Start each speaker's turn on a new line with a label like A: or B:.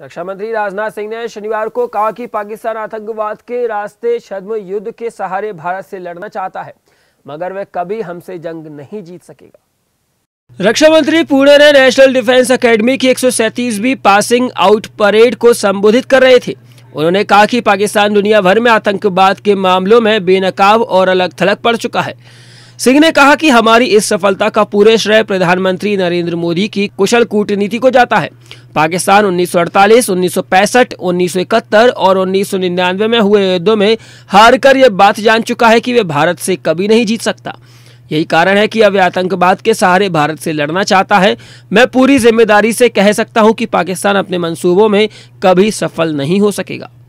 A: रक्षा मंत्री राजनाथ सिंह ने शनिवार को कहा कि पाकिस्तान आतंकवाद के रास्ते छद्म युद्ध के सहारे भारत से लड़ना चाहता है मगर वह कभी हमसे जंग नहीं जीत सकेगा रक्षा मंत्री पुणे ने नेशनल डिफेंस एकेडमी की एक सौ पासिंग आउट परेड को संबोधित कर रहे थे उन्होंने कहा कि पाकिस्तान दुनिया भर में आतंकवाद के मामलों में बेनकाब और अलग थलग पड़ चुका है सिंह ने कहा कि हमारी इस सफलता का पूरे श्रेय प्रधानमंत्री नरेंद्र मोदी की कुशल कूटनीति को जाता है पाकिस्तान 1948, 1965, 1971 और 1999 में हुए युद्धों में हार कर यह बात जान चुका है कि वे भारत से कभी नहीं जीत सकता यही कारण है कि अब आतंकवाद के सहारे भारत से लड़ना चाहता है मैं पूरी जिम्मेदारी से कह सकता हूं कि पाकिस्तान अपने मंसूबों में कभी सफल नहीं हो सकेगा